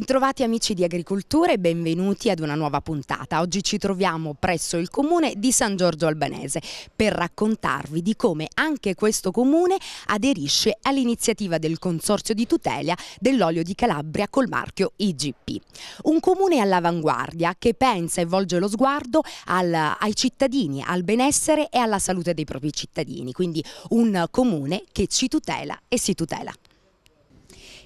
Bentrovati amici di Agricoltura e benvenuti ad una nuova puntata. Oggi ci troviamo presso il comune di San Giorgio Albanese per raccontarvi di come anche questo comune aderisce all'iniziativa del Consorzio di tutela dell'olio di Calabria col marchio IGP. Un comune all'avanguardia che pensa e volge lo sguardo al, ai cittadini, al benessere e alla salute dei propri cittadini, quindi un comune che ci tutela e si tutela.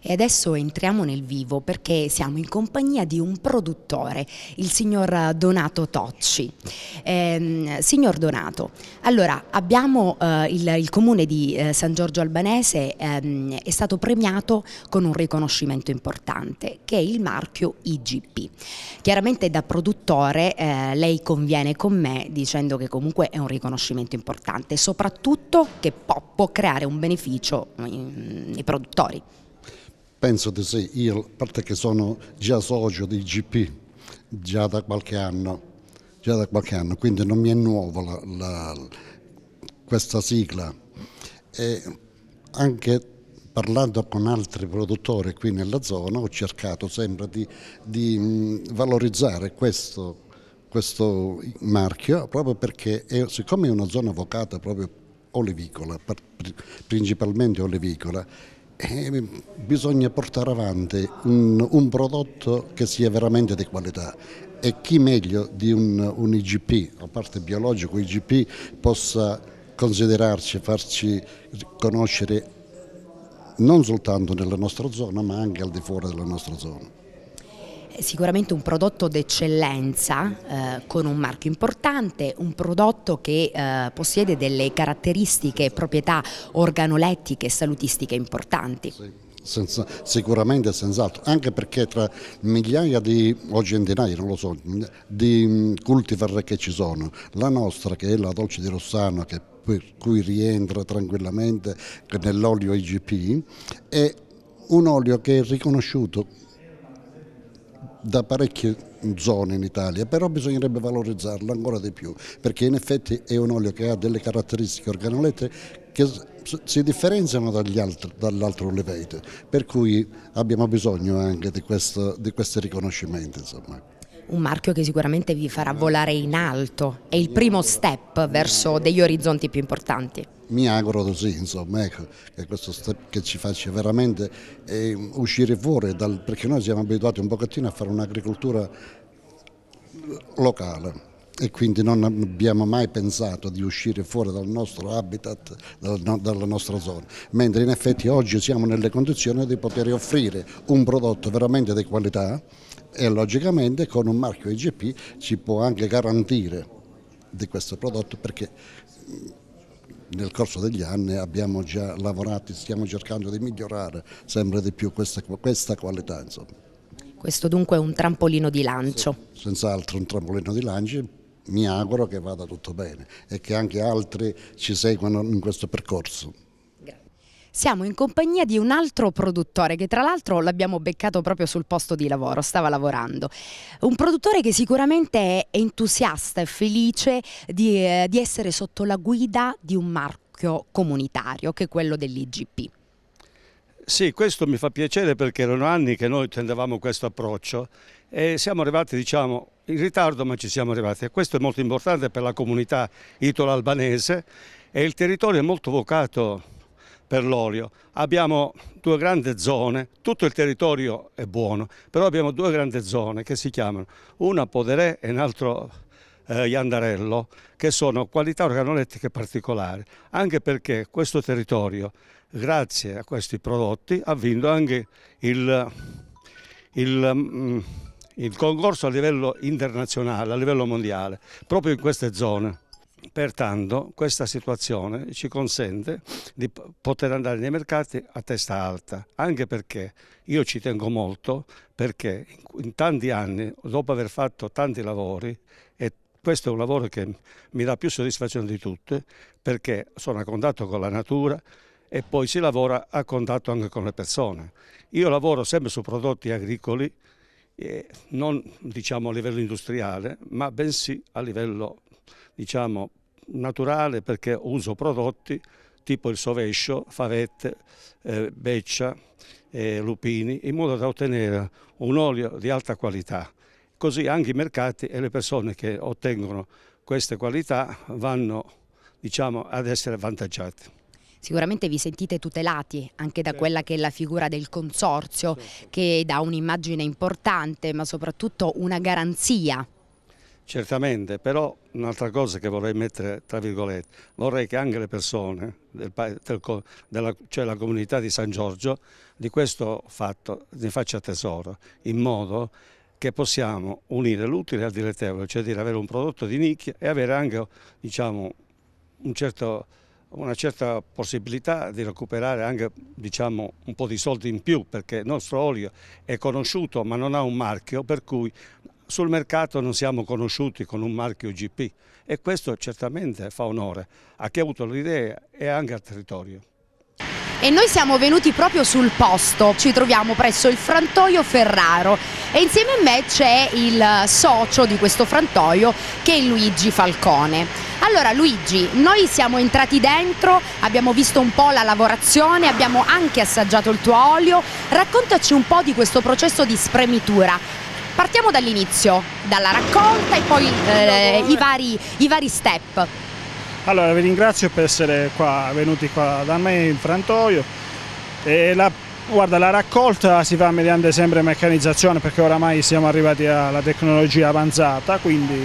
E adesso entriamo nel vivo perché siamo in compagnia di un produttore, il signor Donato Tocci. Eh, signor Donato, allora abbiamo eh, il, il, comune di eh, San Giorgio Albanese ehm, è stato premiato con un riconoscimento importante che è il marchio IGP. Chiaramente da produttore eh, lei conviene con me dicendo che comunque è un riconoscimento importante, soprattutto che può, può creare un beneficio ai mm, mm, produttori. Penso di sì, io a parte che sono già socio di GP già da qualche anno, già da qualche anno quindi non mi è nuova la, la, questa sigla. E anche parlando con altri produttori qui nella zona ho cercato sempre di, di mm, valorizzare questo, questo, marchio proprio perché è, siccome è una zona vocata proprio olivicola, principalmente olivicola, eh, bisogna portare avanti un, un, prodotto che sia veramente di qualità e chi meglio di un, un IGP, a parte biologico IGP, possa considerarci, farci conoscere non soltanto nella nostra zona ma anche al di fuori della nostra zona sicuramente un prodotto d'eccellenza eh, con un marchio importante, un prodotto che eh, possiede delle caratteristiche e proprietà organolettiche e salutistiche importanti. Senza, sicuramente senz'altro, anche perché tra migliaia di, o centinaia, non lo so, di mm, cultivar che ci sono, la nostra che è la dolce di Rossano che per cui rientra tranquillamente nell'olio IGP, è un olio che è riconosciuto da parecchie zone in Italia, però bisognerebbe valorizzarlo ancora di più, perché in effetti è un olio che ha delle caratteristiche organolette che si differenziano dall'altro Levete, per cui abbiamo bisogno anche di, questo, di questi riconoscimenti. Insomma un marchio che sicuramente vi farà volare in alto, è il primo step verso degli orizzonti più importanti. Mi auguro così, insomma, ecco, che questo step che ci faccia veramente eh, uscire fuori, dal, perché noi siamo abituati un pochettino a fare un'agricoltura locale e quindi non abbiamo mai pensato di uscire fuori dal nostro habitat, dal, no, dalla nostra zona, mentre in effetti oggi siamo nelle condizioni di poter offrire un prodotto veramente di qualità e logicamente con un marchio IGP ci può anche garantire di questo prodotto perché mm, nel corso degli anni abbiamo già lavorato, stiamo cercando di migliorare sempre di più questa, questa qualità. Insomma. Questo dunque è un trampolino di lancio. Sì, senz'altro un trampolino di lancio. Mi auguro che vada tutto bene e che anche altri ci seguano in questo percorso siamo in compagnia di un altro produttore che tra l'altro l'abbiamo beccato proprio sul posto di lavoro, stava lavorando. Un produttore che sicuramente è entusiasta e felice di, eh, di essere sotto la guida di un marchio comunitario che è quello dell'IGP. Sì, questo mi fa piacere perché erano anni che noi tendevamo questo approccio e siamo arrivati diciamo in ritardo ma ci siamo arrivati questo è molto importante per la comunità italo-albanese e il territorio è molto vocato per l'olio. Abbiamo due grandi zone, tutto il territorio è buono, però abbiamo due grandi zone che si chiamano una Poderè e un'altra eh, Iandarello, che sono qualità organolettiche particolari, anche perché questo territorio, grazie a questi prodotti, ha vinto anche il, il mm, il concorso a livello internazionale, a livello mondiale, proprio in queste zone. Pertanto questa situazione ci consente di poter andare nei mercati a testa alta, anche perché io ci tengo molto, perché in tanti anni, dopo aver fatto tanti lavori, e questo è un lavoro che mi dà più soddisfazione di tutte, perché sono a contatto con la natura e poi si lavora a contatto anche con le persone. Io lavoro sempre su prodotti agricoli, non diciamo a livello industriale, ma bensì a livello diciamo, naturale perché uso prodotti tipo il sovescio, favette, eh, beccia, eh, lupini, in modo da ottenere un olio di alta qualità. Così anche i mercati e le persone che ottengono queste qualità vanno diciamo, ad essere vantaggiate. Sicuramente vi sentite tutelati anche da quella che è la figura del consorzio, che dà un'immagine importante, ma soprattutto una garanzia Certamente, però un'altra cosa che vorrei mettere tra virgolette, vorrei che anche le persone, del, del, della, cioè la comunità di San Giorgio, di questo fatto ne faccia tesoro, in modo che possiamo unire l'utile al dilettevole, cioè dire avere un prodotto di nicchia e avere anche diciamo, un certo, una certa possibilità di recuperare anche diciamo, un po' di soldi in più, perché il nostro olio è conosciuto ma non ha un marchio, per cui sul mercato non siamo conosciuti con un marchio GP e questo certamente fa onore a chi ha avuto l'idea e anche al territorio. E noi siamo venuti proprio sul posto, ci troviamo presso il frantoio Ferraro e insieme a me c'è il socio di questo frantoio che è Luigi Falcone. Allora Luigi, noi siamo entrati dentro, abbiamo visto un po' la lavorazione, abbiamo anche assaggiato il tuo olio, raccontaci un po' di questo processo di spremitura, Partiamo dall'inizio, dalla raccolta e poi eh, i, vari, i vari step. Allora vi ringrazio per essere qua, venuti qua da me in frantoio. La, guarda, la raccolta si fa mediante sempre meccanizzazione perché oramai siamo arrivati alla tecnologia avanzata, quindi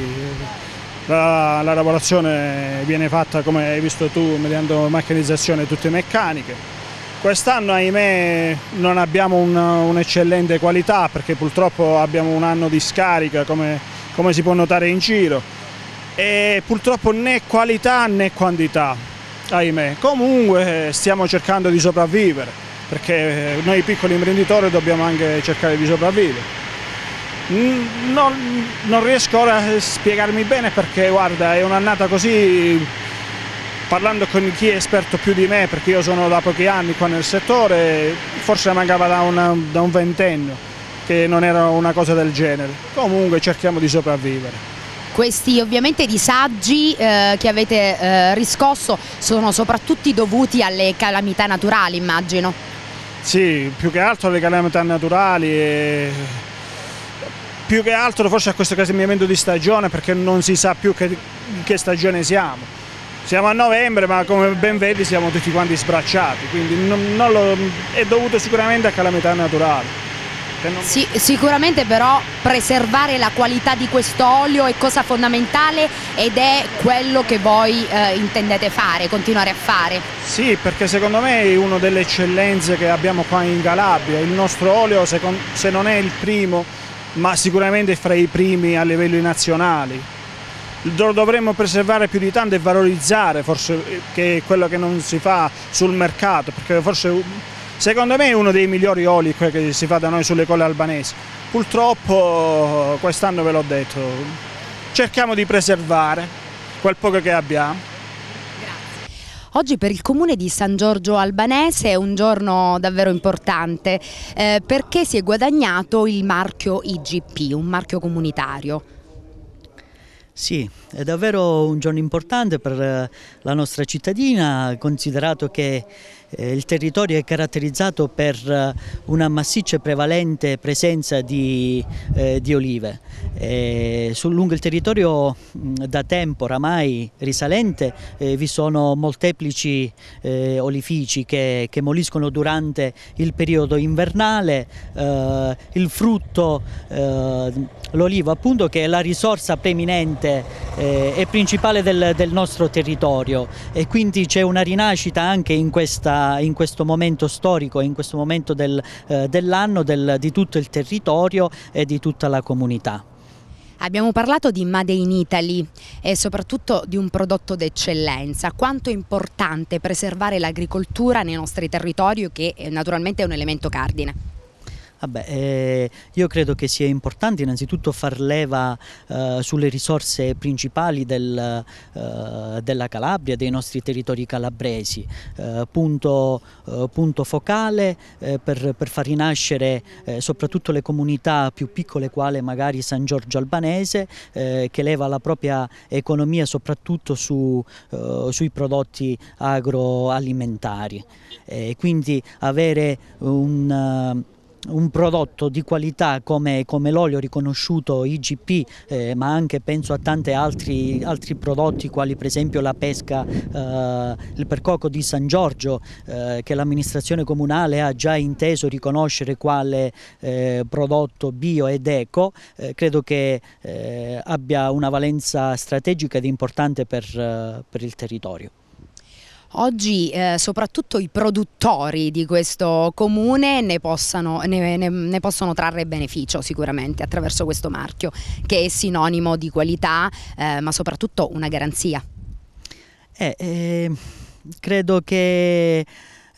la, la lavorazione viene fatta come hai visto tu mediante meccanizzazione tutte meccaniche Quest'anno ahimè non abbiamo un'eccellente un qualità perché purtroppo abbiamo un anno di scarica come, come, si può notare in giro e purtroppo né qualità né quantità, ahimè. Comunque eh, stiamo cercando di sopravvivere perché eh, noi piccoli imprenditori dobbiamo anche cercare di sopravvivere. Non, non riesco ora a spiegarmi bene perché guarda è un'annata così parlando con chi è esperto più di me, perché io sono da pochi anni qua nel settore, forse mancava da, una, da un ventennio che non era una cosa del genere. Comunque cerchiamo di sopravvivere. Questi ovviamente disagi eh, che avete eh, riscosso sono soprattutto dovuti alle calamità naturali, immagino. Sì, più che altro alle calamità naturali e più che altro forse a questo cambiamento di stagione perché non si sa più che, in che stagione siamo siamo a novembre ma come ben vedi siamo tutti quanti sbracciati, quindi non, non lo, è dovuto sicuramente a calamità naturali. Non... Sì, sicuramente però preservare la qualità di questo olio è cosa fondamentale ed è quello che voi eh, intendete fare, continuare a fare. Sì, perché secondo me è una delle eccellenze che abbiamo qua in Calabria. Il nostro olio, se non è il primo, ma sicuramente è fra i primi a livello nazionale lo dovremmo preservare più di tanto e valorizzare forse eh, che quello che non si fa sul mercato, perché forse secondo me è uno dei migliori oli che si fa da noi sulle colle albanesi. Purtroppo quest'anno ve l'ho detto, cerchiamo di preservare quel poco che abbiamo. Oggi per il comune di San Giorgio Albanese è un giorno davvero importante eh, perché si è guadagnato il marchio IGP, un marchio comunitario. Sì, è davvero un giorno importante per eh, la nostra cittadina, considerato che eh, il territorio è caratterizzato per eh, una massiccia e prevalente presenza di, eh, di olive. E eh, sul lungo il territorio da tempo oramai risalente eh, vi sono molteplici eh, olifici che, che, moliscono durante il periodo invernale il frutto, l'olivo appunto che è la risorsa preminente e principale del, del nostro territorio e quindi c'è una rinascita anche in questa eh, in questo momento storico, in questo momento del, eh, dell'anno del, di tutto il territorio e di tutta la comunità. Abbiamo parlato di Made in Italy e soprattutto di un prodotto d'eccellenza. Quanto è importante preservare l'agricoltura nei nostri territori che naturalmente è un elemento cardine? Vabbè, eh, io credo che sia importante innanzitutto far leva eh, sulle risorse principali del, eh, della Calabria, dei nostri territori calabresi, eh, punto, eh, punto, focale eh, per, per, far rinascere soprattutto le comunità più piccole quale magari San Giorgio Albanese che leva la propria economia soprattutto su, sui prodotti agroalimentari. quindi avere un un prodotto di qualità come, come l'olio riconosciuto IGP eh, ma anche penso a tanti altri, altri, prodotti quali per esempio la pesca, eh, il percoco di San Giorgio eh, che l'amministrazione comunale ha già inteso riconoscere quale eh, prodotto bio ed eco eh, credo che eh, abbia una valenza strategica ed importante per, per il territorio oggi eh, soprattutto i produttori di questo comune ne, possano, ne, ne, ne, possono trarre beneficio sicuramente attraverso questo marchio che è sinonimo di qualità eh, ma soprattutto una garanzia. Eh, ehm, credo che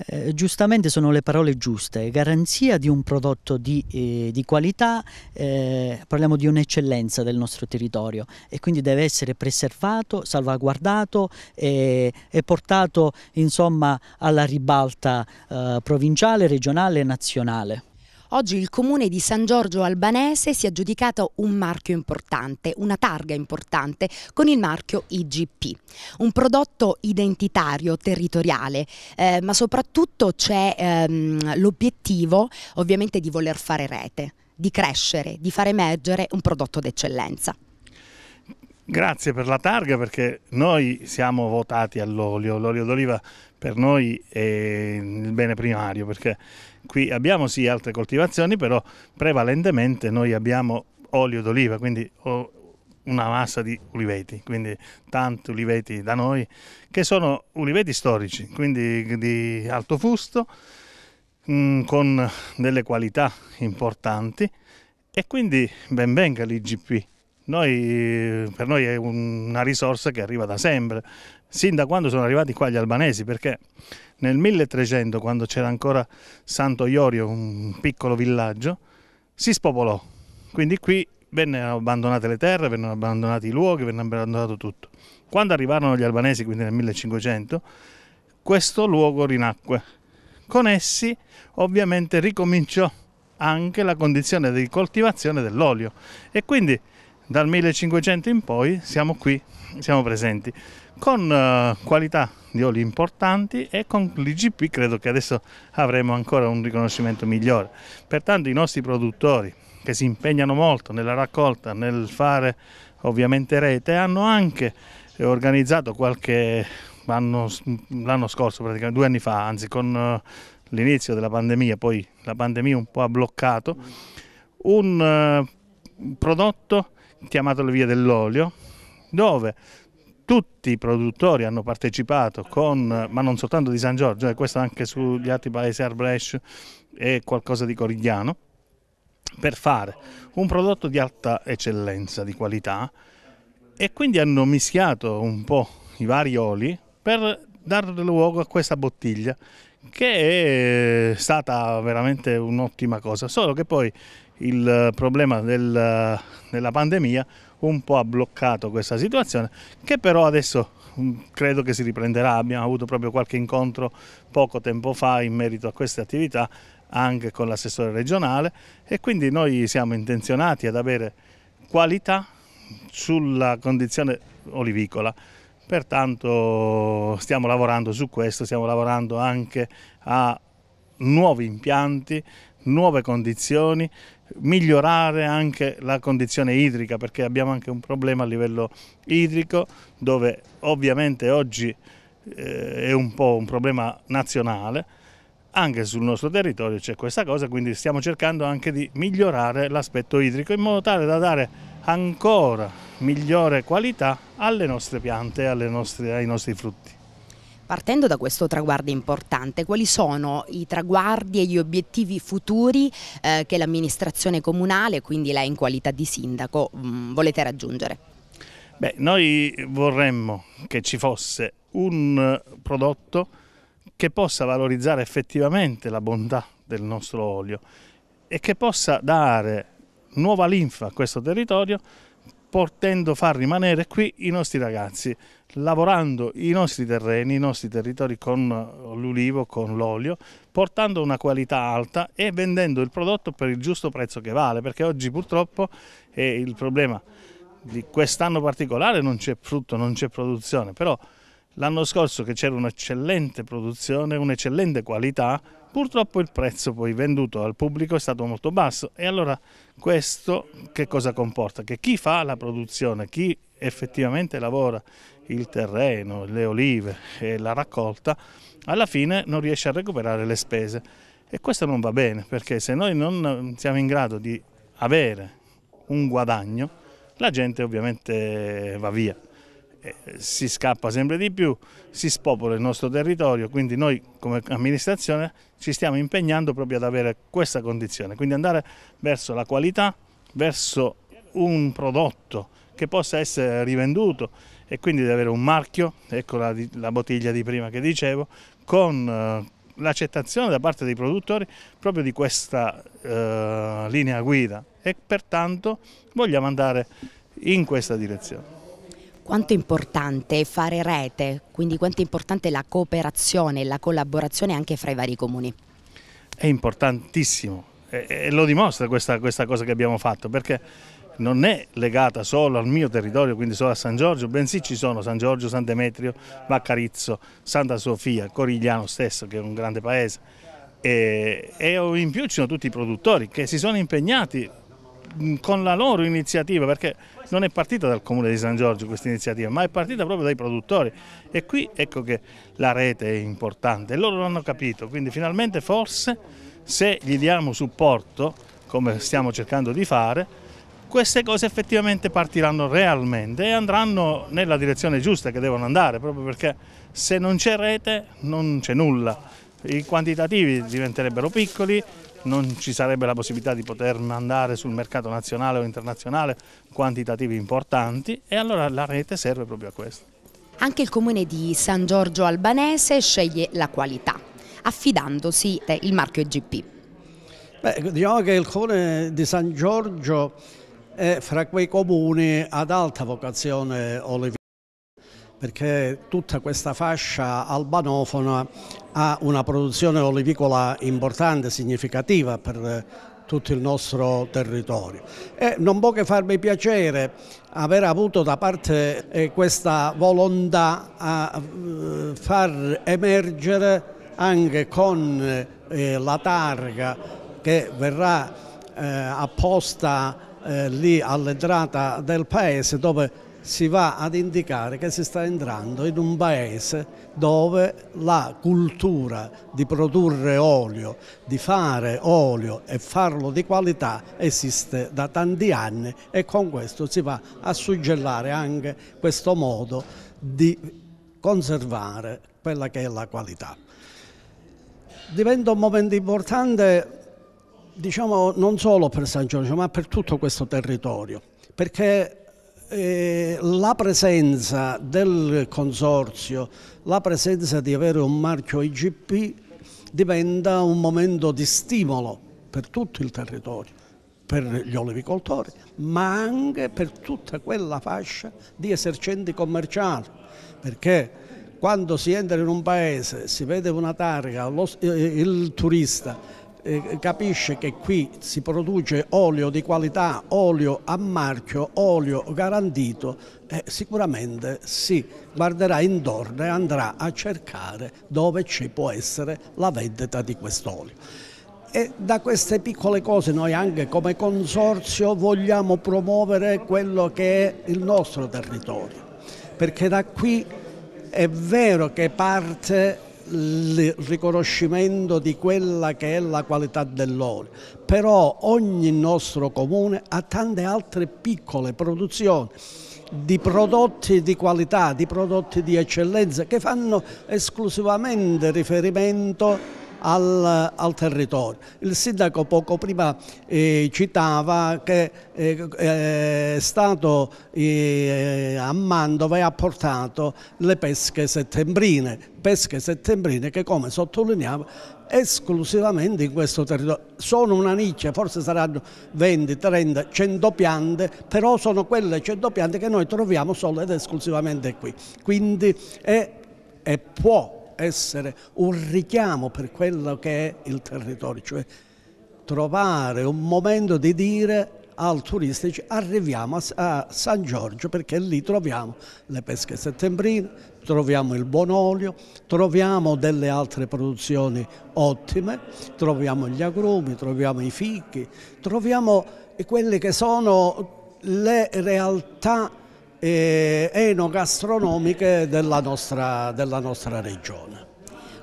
eh, giustamente sono le parole giuste, garanzia di un prodotto di, eh, di qualità, eh, parliamo di un'eccellenza del nostro territorio e quindi deve essere preservato, salvaguardato e, e portato insomma, alla ribalta eh, provinciale, regionale e nazionale. Oggi il comune di San Giorgio Albanese si è aggiudicato un marchio importante, una targa importante con il marchio IGP, un prodotto identitario territoriale, eh, ma soprattutto c'è ehm, l'obiettivo ovviamente di voler fare rete, di crescere, di far emergere un prodotto d'eccellenza. Grazie per la targa perché noi siamo votati all'olio, l'olio d'oliva per noi è il bene primario perché Qui abbiamo sì altre coltivazioni, però prevalentemente noi abbiamo olio d'oliva, quindi una massa di uliveti, quindi tanti uliveti da noi, che sono uliveti storici, quindi di alto fusto, mm, con delle qualità importanti e quindi ben venga l'IGP. Noi, per noi è una risorsa che arriva da sempre, sin da quando sono arrivati qua gli albanesi, perché nel 1300, quando c'era ancora Santo Iorio, un piccolo villaggio, si spopolò. Quindi qui vennero abbandonate le terre, vennero abbandonati i luoghi, vennero abbandonato tutto. Quando arrivarono gli albanesi, quindi nel 1500, questo luogo rinacque. Con essi ovviamente ricominciò anche la condizione di coltivazione dell'olio e quindi dal 1500 in poi siamo qui, siamo presenti con uh, qualità di oli importanti e con l'IGP credo che adesso avremo ancora un riconoscimento migliore. Pertanto i nostri produttori che si impegnano molto nella raccolta, nel fare ovviamente rete, hanno anche organizzato qualche l'anno scorso, praticamente due anni fa, anzi con eh, l'inizio della pandemia, poi la pandemia un po' ha bloccato, un eh, prodotto chiamato le vie dell'Olio, dove tutti i produttori hanno partecipato, con, ma non soltanto di San Giorgio, e eh, questo anche sugli altri paesi Arbresh e qualcosa di Corigliano, per fare un prodotto di alta eccellenza, di qualità, e quindi hanno mischiato un po' i vari oli per dar luogo a questa bottiglia che è stata veramente un'ottima cosa, solo che poi il eh, problema del, eh, della pandemia un po' ha bloccato questa situazione che però adesso mm, credo che si riprenderà abbiamo avuto proprio qualche incontro poco tempo fa in merito a queste attività anche con l'assessore regionale e quindi noi siamo intenzionati ad avere qualità sulla condizione olivicola pertanto stiamo lavorando su questo stiamo lavorando anche a nuovi impianti, nuove condizioni, migliorare anche la condizione idrica perché abbiamo anche un problema a livello idrico dove ovviamente oggi eh, è un po' un problema nazionale, anche sul nostro territorio c'è questa cosa, quindi stiamo cercando anche di migliorare l'aspetto idrico in modo tale da dare ancora migliore qualità alle nostre piante e ai nostri frutti. Partendo da questo traguardo importante, quali sono i traguardi e gli obiettivi futuri eh, che l'amministrazione comunale, quindi lei in qualità di sindaco, mh, mm, volete raggiungere? Beh, noi vorremmo che ci fosse un prodotto che possa valorizzare effettivamente la bontà del nostro olio e che possa dare nuova linfa a questo territorio potendo far rimanere qui i nostri ragazzi, lavorando i nostri terreni, i nostri territori con l'ulivo, con l'olio, portando una qualità alta e vendendo il prodotto per il giusto prezzo che vale, perché oggi purtroppo è il problema di quest'anno particolare non c'è frutto, non c'è produzione, però L'anno scorso che c'era un'eccellente produzione, un'eccellente qualità, purtroppo il prezzo poi venduto al pubblico è stato molto basso e allora questo che cosa comporta? Che chi fa la produzione, chi effettivamente lavora il terreno, le olive e la raccolta, alla fine non riesce a recuperare le spese e questo non va bene perché se noi non siamo in grado di avere un guadagno la gente ovviamente va via. Eh, si scappa sempre di più, si spopola il nostro territorio, quindi noi come amministrazione ci stiamo impegnando proprio ad avere questa condizione, quindi andare verso la qualità, verso un prodotto che possa essere rivenduto e quindi di avere un marchio, ecco la, la bottiglia di prima che dicevo, con eh, l'accettazione da parte dei produttori proprio di questa eh, linea guida e pertanto vogliamo andare in questa direzione quanto è importante fare rete, quindi quanto è importante la cooperazione, e la collaborazione anche fra i vari comuni? È importantissimo e lo dimostra questa, questa cosa che abbiamo fatto perché non è legata solo al mio territorio, quindi solo a San Giorgio, bensì ci sono San Giorgio, San Demetrio, Vaccarizzo, Santa Sofia, Corigliano stesso che è un grande paese e, e in più ci sono tutti i produttori che si sono impegnati con la loro iniziativa, perché non è partita dal Comune di San Giorgio questa iniziativa, ma è partita proprio dai produttori e qui ecco che la rete è importante, loro l'hanno capito, quindi finalmente forse se gli diamo supporto, come stiamo cercando di fare, queste cose effettivamente partiranno realmente e andranno nella direzione giusta che devono andare, proprio perché se non c'è rete non c'è nulla i quantitativi diventerebbero piccoli, non ci sarebbe la possibilità di poter mandare sul mercato nazionale o internazionale quantitativi importanti e allora la rete serve proprio a questo. Anche il comune di San Giorgio Albanese sceglie la qualità, affidandosi eh, il marchio EGP. Beh, diciamo che il comune di San Giorgio è fra quei comuni ad alta vocazione olivina perché tutta questa fascia albanofona ha una produzione olivicola importante, significativa per eh, tutto il nostro territorio. E non può che farmi piacere aver avuto da parte eh, questa volontà a eh, far emergere anche con la targa che verrà apposta lì all'entrata del paese dove si va ad indicare che si sta entrando in un paese dove la cultura di produrre olio, di fare olio e farlo di qualità esiste da tanti anni e con questo si va a suggellare anche questo modo di conservare quella che è la qualità. Diventa un momento importante diciamo non solo per San Giorgio ma per tutto questo territorio perché eh, la presenza del consorzio, la presenza di avere un marchio IGP diventa un momento di stimolo per tutto il territorio, per gli olivicoltori, ma anche per tutta quella fascia di esercenti commerciali, perché quando si entra in un paese, si vede una targa, lo, eh, il turista eh, capisce che qui si produce olio di qualità, olio a marchio, olio garantito, eh, sicuramente si guarderà intorno e andrà a cercare dove ci può essere la vendita di quest'olio. E da queste piccole cose noi anche come consorzio vogliamo promuovere quello che è il nostro territorio, perché da qui è vero che parte il riconoscimento di quella che è la qualità dell'olio, però ogni nostro comune ha tante altre piccole produzioni di prodotti di qualità, di prodotti di eccellenza che fanno esclusivamente riferimento al, al territorio. Il sindaco poco prima eh, citava che eh, è stato eh, a Mantova e ha portato le pesche settembrine, pesche settembrine che come sottolineavo esclusivamente in questo territorio. Sono una nicchia, forse saranno 20, 30, 100 piante, però sono quelle 100 piante che noi troviamo solo ed esclusivamente qui. Quindi è, è può essere un richiamo per quello che è il territorio, cioè trovare un momento di dire al turista arriviamo a, San Giorgio perché lì troviamo le pesche settembrine, troviamo il buon olio, troviamo delle altre produzioni ottime, troviamo gli agrumi, troviamo i fichi, troviamo quelle che sono le realtà eh, enogastronomiche della nostra, della nostra regione.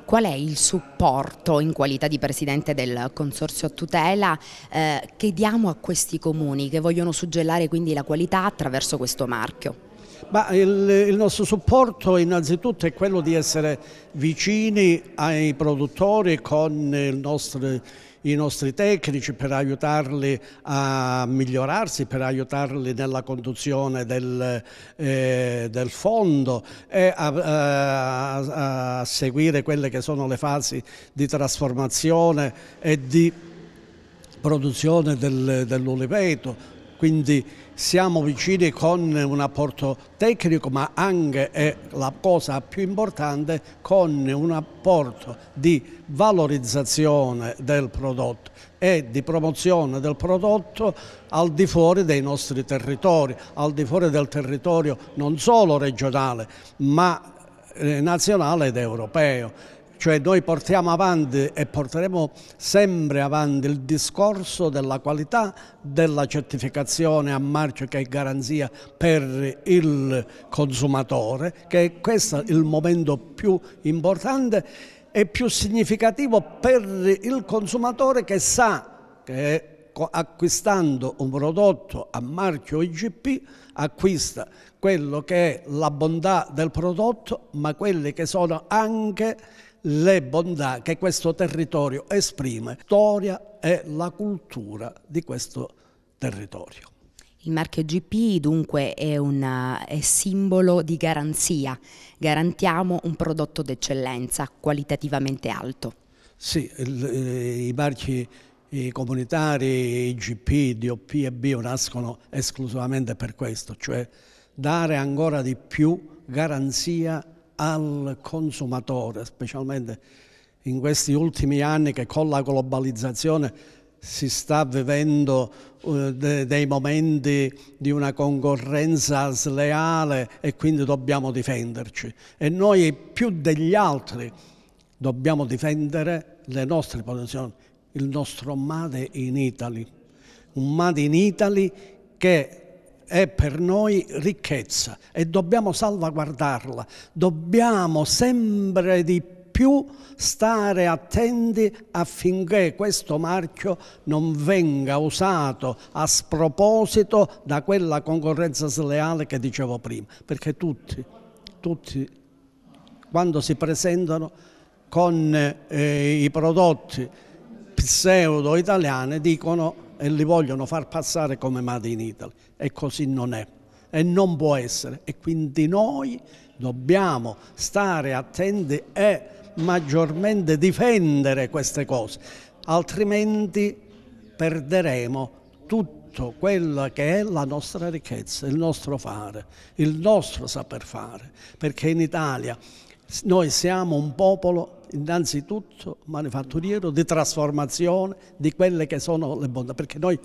Qual è il supporto in qualità di Presidente del Consorzio a tutela eh, che diamo a questi comuni che vogliono suggellare quindi la qualità attraverso questo marchio? Ma il, il, nostro supporto innanzitutto è quello di essere vicini ai produttori con nostro, i nostri tecnici per aiutarli a migliorarsi, per aiutarli nella conduzione del, eh, del fondo e a, a, a seguire quelle che sono le fasi di trasformazione e di produzione del, dell'oliveto. Quindi siamo vicini con un apporto tecnico ma anche, è la cosa più importante, con un apporto di valorizzazione del prodotto e di promozione del prodotto al di fuori dei nostri territori, al di fuori del territorio non solo regionale ma eh, nazionale ed europeo. Cioè noi portiamo avanti e porteremo sempre avanti il discorso della qualità della certificazione a marchio che è garanzia per il consumatore, che è questo il momento più importante e più significativo per il consumatore che sa che acquistando un prodotto a marchio IGP acquista quello che è la bontà del prodotto ma quelli che sono anche le bontà che questo territorio esprime, storia e la cultura di questo territorio. Il marchio GP dunque è, una, eh, è, simbolo di garanzia, garantiamo un prodotto d'eccellenza qualitativamente alto. Sì, eh, i marchi i comunitari, i GP, DOP e Bio nascono esclusivamente per questo, cioè dare ancora di più garanzia al consumatore, specialmente in questi ultimi anni che con la globalizzazione si sta vivendo eh, dei momenti di una concorrenza sleale e quindi dobbiamo difenderci. E noi più degli altri dobbiamo difendere le nostre posizioni, il nostro Made in Italy. Un Made in Italy che è per noi ricchezza e dobbiamo salvaguardarla, dobbiamo sempre di più stare attenti affinché questo marchio non venga usato a sproposito da quella concorrenza sleale che dicevo prima, perché tutti, tutti quando si presentano con eh, i prodotti pseudo italiani dicono e li vogliono far passare come Made in Italy e così non è e non può essere e quindi noi dobbiamo stare attenti e maggiormente difendere queste cose altrimenti perderemo tutto quello che è la nostra ricchezza, il nostro fare, il nostro saper fare, perché in Italia noi siamo un popolo innanzitutto manifatturiero di trasformazione di quelle che sono le bontà, perché noi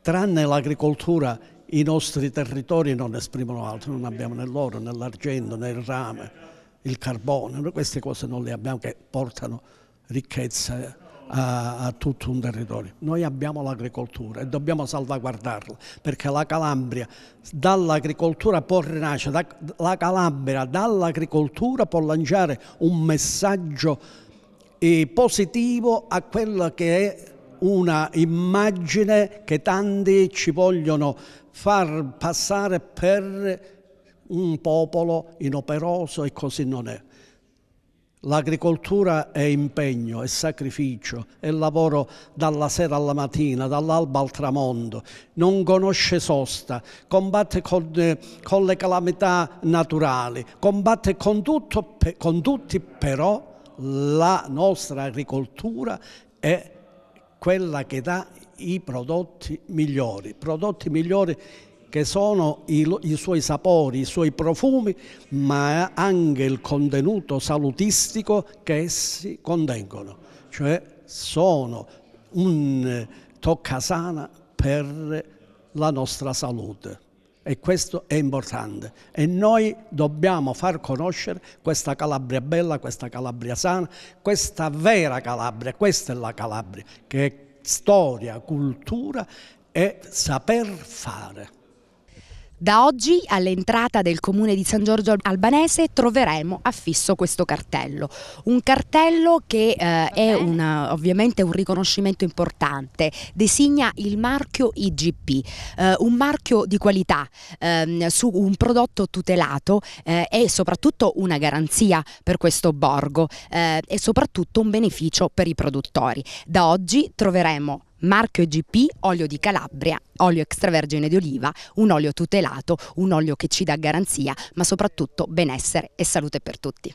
tranne l'agricoltura i nostri territori non esprimono altro, non abbiamo né l'oro, né l'argento, né il rame, il carbone, queste cose non le abbiamo che portano ricchezza a, a tutto un territorio. Noi abbiamo l'agricoltura e dobbiamo salvaguardarla perché la Calabria dall'agricoltura può rinascere, la Calabria dall'agricoltura può lanciare un messaggio eh, positivo a quella che è una immagine che tanti ci vogliono far passare per un popolo inoperoso e così non è. L'agricoltura è impegno, è sacrificio, è lavoro dalla sera alla mattina, dall'alba al tramonto, non conosce sosta, combatte con, con le calamità naturali, combatte con, tutto, con tutti però la nostra agricoltura è quella che dà i prodotti migliori, prodotti migliori che sono i, i, suoi sapori, i suoi profumi, ma anche il contenuto salutistico che essi contengono. Cioè sono un toccasana per la nostra salute e questo è importante e noi dobbiamo far conoscere questa Calabria bella, questa Calabria sana, questa vera Calabria, questa è la Calabria che è storia, cultura e saper fare. Da oggi all'entrata del comune di San Giorgio Albanese troveremo affisso questo cartello, un cartello che eh, è una, ovviamente un riconoscimento importante, designa il marchio IGP, eh, un marchio di qualità eh, su un prodotto tutelato eh, e soprattutto una garanzia per questo borgo eh, e soprattutto un beneficio per i produttori. Da oggi troveremo marchio GP, olio di Calabria, olio extravergine di oliva, un olio tutelato, un olio che ci dà garanzia, ma soprattutto benessere e salute per tutti.